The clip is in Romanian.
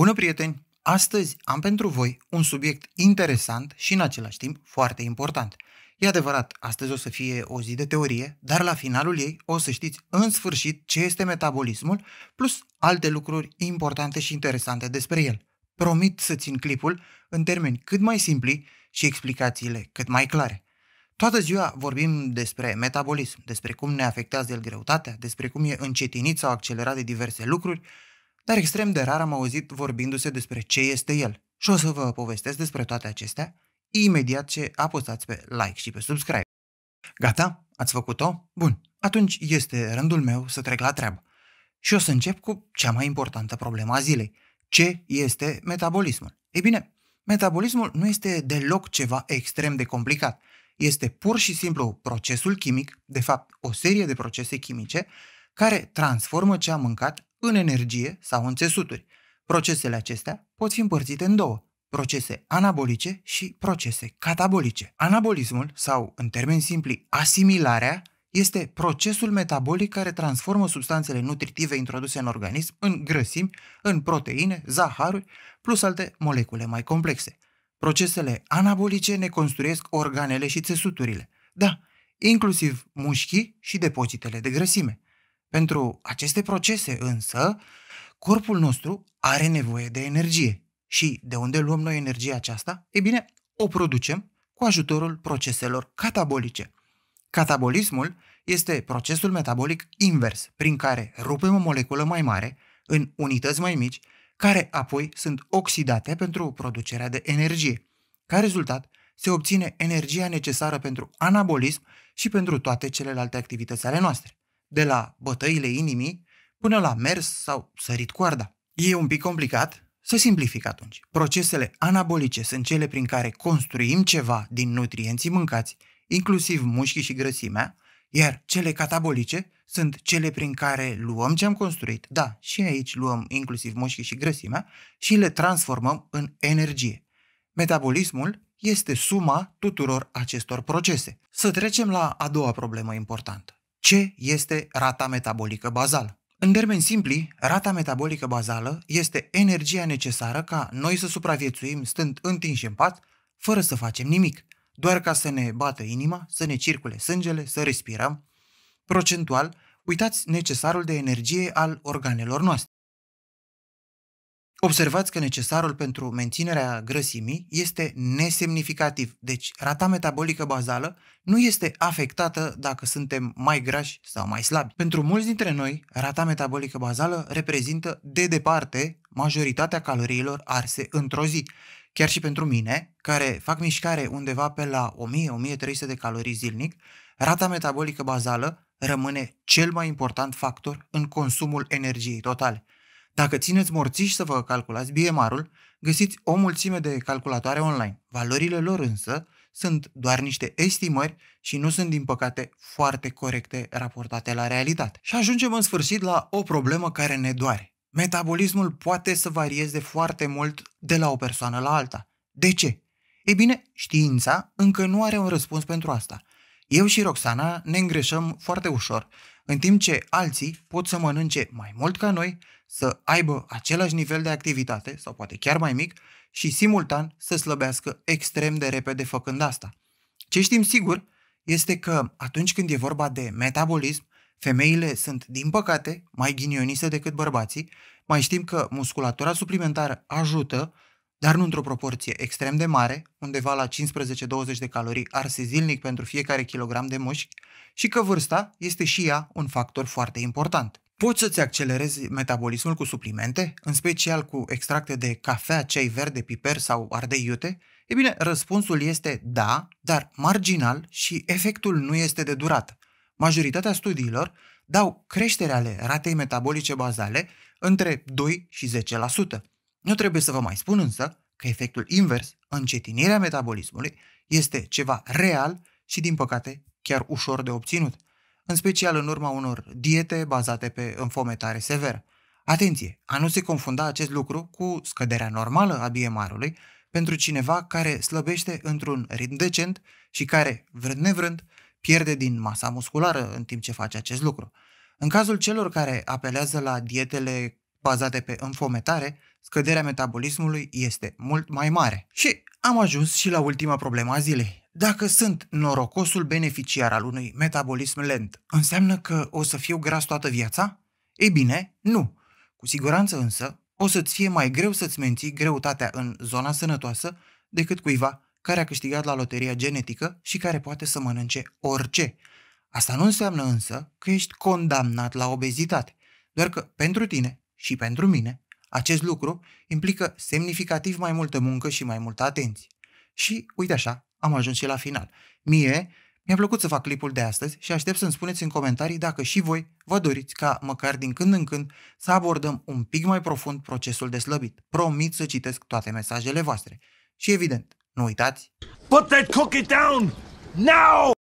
Bună prieteni! Astăzi am pentru voi un subiect interesant și în același timp foarte important. E adevărat, astăzi o să fie o zi de teorie, dar la finalul ei o să știți în sfârșit ce este metabolismul, plus alte lucruri importante și interesante despre el. Promit să țin clipul în termeni cât mai simpli și explicațiile cât mai clare. Toată ziua vorbim despre metabolism, despre cum ne afectează el greutatea, despre cum e încetinit sau accelerat de diverse lucruri, dar extrem de rar am auzit vorbindu-se despre ce este el. Și o să vă povestesc despre toate acestea imediat ce apăsați pe like și pe subscribe. Gata? Ați făcut-o? Bun. Atunci este rândul meu să trec la treabă. Și o să încep cu cea mai importantă problemă a zilei. Ce este metabolismul? Ei bine, metabolismul nu este deloc ceva extrem de complicat. Este pur și simplu procesul chimic, de fapt o serie de procese chimice, care transformă ce am mâncat în energie sau în țesuturi. Procesele acestea pot fi împărțite în două, procese anabolice și procese catabolice. Anabolismul, sau în termeni simpli asimilarea, este procesul metabolic care transformă substanțele nutritive introduse în organism în grăsimi, în proteine, zaharuri, plus alte molecule mai complexe. Procesele anabolice ne construiesc organele și țesuturile, da, inclusiv mușchii și depozitele de grăsime. Pentru aceste procese însă, corpul nostru are nevoie de energie. Și de unde luăm noi energia aceasta? Ei bine, o producem cu ajutorul proceselor catabolice. Catabolismul este procesul metabolic invers, prin care rupem o moleculă mai mare în unități mai mici, care apoi sunt oxidate pentru producerea de energie. Ca rezultat, se obține energia necesară pentru anabolism și pentru toate celelalte activități ale noastre de la bătăile inimii până la mers sau sărit coarda. E un pic complicat, să simplific atunci. Procesele anabolice sunt cele prin care construim ceva din nutrienții mâncați, inclusiv mușchii și grăsimea, iar cele catabolice sunt cele prin care luăm ce am construit, da, și aici luăm inclusiv mușchii și grăsimea, și le transformăm în energie. Metabolismul este suma tuturor acestor procese. Să trecem la a doua problemă importantă. Ce este rata metabolică bazală? În termeni simpli, rata metabolică bazală este energia necesară ca noi să supraviețuim stând întinși în pat, fără să facem nimic, doar ca să ne bată inima, să ne circule sângele, să respirăm. Procentual, uitați necesarul de energie al organelor noastre. Observați că necesarul pentru menținerea grăsimii este nesemnificativ, deci rata metabolică bazală nu este afectată dacă suntem mai grași sau mai slabi. Pentru mulți dintre noi, rata metabolică bazală reprezintă de departe majoritatea caloriilor arse într-o zi. Chiar și pentru mine, care fac mișcare undeva pe la 1000-1300 de calorii zilnic, rata metabolică bazală rămâne cel mai important factor în consumul energiei totale – dacă țineți morțiși să vă calculați BMR-ul, găsiți o mulțime de calculatoare online. Valorile lor însă sunt doar niște estimări și nu sunt, din păcate, foarte corecte raportate la realitate. Și ajungem în sfârșit la o problemă care ne doare. Metabolismul poate să varieze foarte mult de la o persoană la alta. De ce? Ei bine, știința încă nu are un răspuns pentru asta. Eu și Roxana ne îngreșăm foarte ușor, în timp ce alții pot să mănânce mai mult ca noi, să aibă același nivel de activitate sau poate chiar mai mic și simultan să slăbească extrem de repede făcând asta. Ce știm sigur este că atunci când e vorba de metabolism, femeile sunt, din păcate, mai ghinionise decât bărbații, mai știm că musculatura suplimentară ajută dar nu într-o proporție extrem de mare, undeva la 15-20 de calorii arse zilnic pentru fiecare kilogram de mușchi, și că vârsta este și ea un factor foarte important. Poți să-ți accelerezi metabolismul cu suplimente, în special cu extracte de cafea, ceai verde, piper sau ardei iute? E bine, răspunsul este da, dar marginal și efectul nu este de durată. Majoritatea studiilor dau creșterea ale ratei metabolice bazale între 2 și 10%. Nu trebuie să vă mai spun însă că efectul invers, încetinirea metabolismului, este ceva real și, din păcate, chiar ușor de obținut, în special în urma unor diete bazate pe înfometare severă. Atenție, a nu se confunda acest lucru cu scăderea normală a BMR-ului pentru cineva care slăbește într-un ritm decent și care, vrând nevrând, pierde din masa musculară în timp ce face acest lucru. În cazul celor care apelează la dietele bazate pe înfometare, scăderea metabolismului este mult mai mare. Și am ajuns și la ultima problemă a zilei. Dacă sunt norocosul beneficiar al unui metabolism lent, înseamnă că o să fiu gras toată viața? Ei bine, nu. Cu siguranță însă, o să-ți fie mai greu să-ți menții greutatea în zona sănătoasă decât cuiva care a câștigat la loteria genetică și care poate să mănânce orice. Asta nu înseamnă însă că ești condamnat la obezitate, doar că pentru tine și pentru mine, acest lucru implică semnificativ mai multă muncă și mai multă atenție. Și, uite așa, am ajuns și la final. Mie mi-a plăcut să fac clipul de astăzi și aștept să-mi spuneți în comentarii dacă și voi vă doriți ca, măcar din când în când, să abordăm un pic mai profund procesul de slăbit. Promit să citesc toate mesajele voastre. Și evident, nu uitați... Put that cookie down! Now!